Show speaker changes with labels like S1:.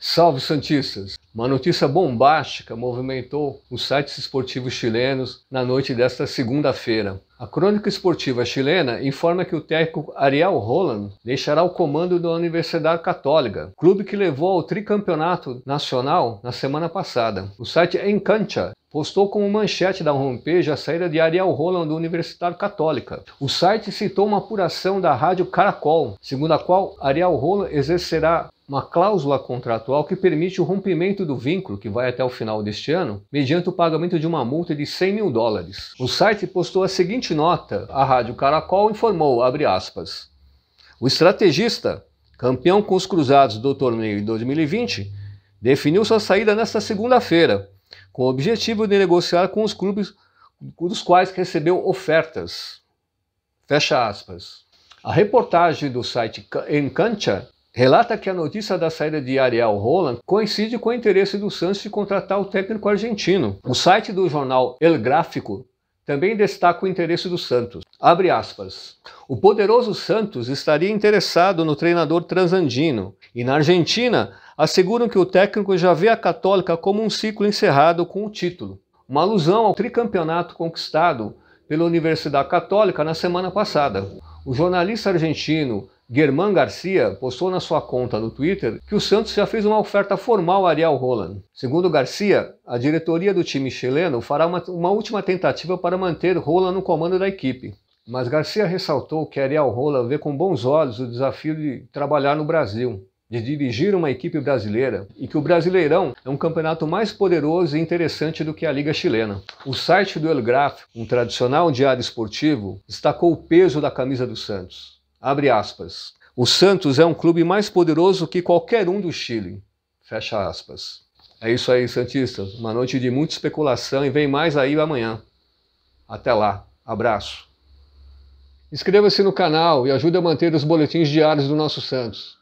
S1: Salve Santistas! Uma notícia bombástica movimentou os sites esportivos chilenos na noite desta segunda-feira. A crônica esportiva chilena informa que o técnico Ariel Roland deixará o comando da Universidade Católica, clube que levou ao tricampeonato nacional na semana passada. O site Encancha postou como manchete da homepage a saída de Ariel Roland do Universitário Católica. O site citou uma apuração da rádio Caracol, segundo a qual Ariel Roland exercerá uma cláusula contratual que permite o rompimento do vínculo, que vai até o final deste ano, mediante o pagamento de uma multa de 100 mil dólares. O site postou a seguinte nota: a Rádio Caracol informou, aspas, o estrategista, campeão com os cruzados do torneio em 2020, definiu sua saída nesta segunda-feira, com o objetivo de negociar com os clubes dos quais recebeu ofertas. Fecha aspas. A reportagem do site Encancha relata que a notícia da saída de Ariel Roland coincide com o interesse do Santos de contratar o técnico argentino. O site do jornal El Gráfico também destaca o interesse do Santos. Abre aspas. O poderoso Santos estaria interessado no treinador transandino e na Argentina asseguram que o técnico já vê a Católica como um ciclo encerrado com o título. Uma alusão ao tricampeonato conquistado pela Universidade Católica na semana passada. O jornalista argentino Germán Garcia postou na sua conta no Twitter que o Santos já fez uma oferta formal a Ariel Roland. Segundo Garcia, a diretoria do time chileno fará uma, uma última tentativa para manter Roland no comando da equipe. Mas Garcia ressaltou que Ariel Roland vê com bons olhos o desafio de trabalhar no Brasil, de dirigir uma equipe brasileira e que o Brasileirão é um campeonato mais poderoso e interessante do que a Liga Chilena. O site do El Gráfico, um tradicional diário esportivo, destacou o peso da camisa do Santos. Abre aspas. O Santos é um clube mais poderoso que qualquer um do Chile. Fecha aspas. É isso aí, Santistas. Uma noite de muita especulação e vem mais aí amanhã. Até lá. Abraço. Inscreva-se no canal e ajude a manter os boletins diários do nosso Santos.